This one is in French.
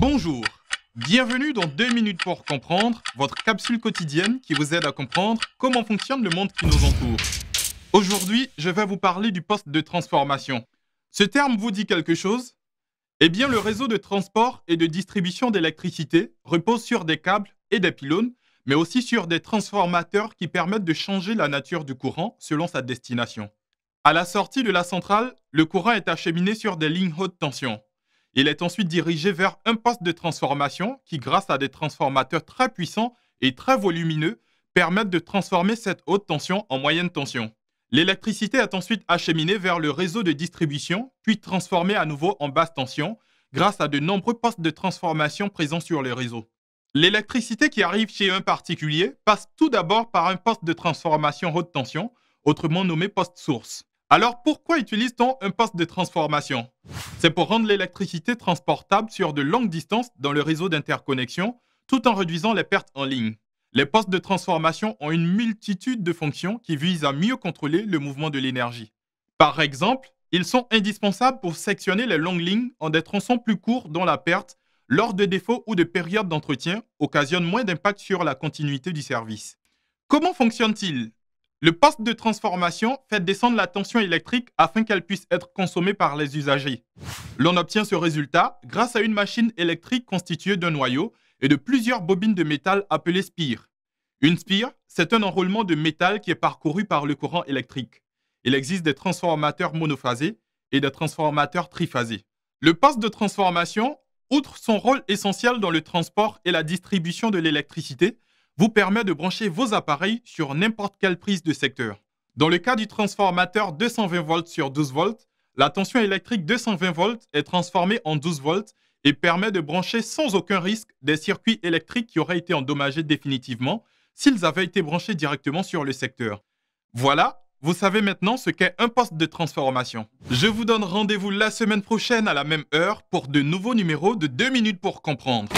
Bonjour, bienvenue dans 2 minutes pour comprendre, votre capsule quotidienne qui vous aide à comprendre comment fonctionne le monde qui nous entoure. Aujourd'hui, je vais vous parler du poste de transformation. Ce terme vous dit quelque chose Eh bien, le réseau de transport et de distribution d'électricité repose sur des câbles et des pylônes, mais aussi sur des transformateurs qui permettent de changer la nature du courant selon sa destination. À la sortie de la centrale, le courant est acheminé sur des lignes haute tension. Il est ensuite dirigé vers un poste de transformation qui, grâce à des transformateurs très puissants et très volumineux, permettent de transformer cette haute tension en moyenne tension. L'électricité est ensuite acheminée vers le réseau de distribution, puis transformée à nouveau en basse tension grâce à de nombreux postes de transformation présents sur le réseau. L'électricité qui arrive chez un particulier passe tout d'abord par un poste de transformation haute tension, autrement nommé poste source. Alors pourquoi utilise-t-on un poste de transformation C'est pour rendre l'électricité transportable sur de longues distances dans le réseau d'interconnexion tout en réduisant les pertes en ligne. Les postes de transformation ont une multitude de fonctions qui visent à mieux contrôler le mouvement de l'énergie. Par exemple, ils sont indispensables pour sectionner les longues lignes en des tronçons plus courts dont la perte, lors de défauts ou de périodes d'entretien, occasionne moins d'impact sur la continuité du service. Comment fonctionne-t-il le poste de transformation fait descendre la tension électrique afin qu'elle puisse être consommée par les usagers. L'on obtient ce résultat grâce à une machine électrique constituée d'un noyau et de plusieurs bobines de métal appelées spires. Une spire, c'est un enroulement de métal qui est parcouru par le courant électrique. Il existe des transformateurs monophasés et des transformateurs triphasés. Le poste de transformation, outre son rôle essentiel dans le transport et la distribution de l'électricité, vous permet de brancher vos appareils sur n'importe quelle prise de secteur. Dans le cas du transformateur 220 volts sur 12 volts, la tension électrique 220 volts est transformée en 12 volts et permet de brancher sans aucun risque des circuits électriques qui auraient été endommagés définitivement s'ils avaient été branchés directement sur le secteur. Voilà, vous savez maintenant ce qu'est un poste de transformation. Je vous donne rendez-vous la semaine prochaine à la même heure pour de nouveaux numéros de 2 minutes pour comprendre.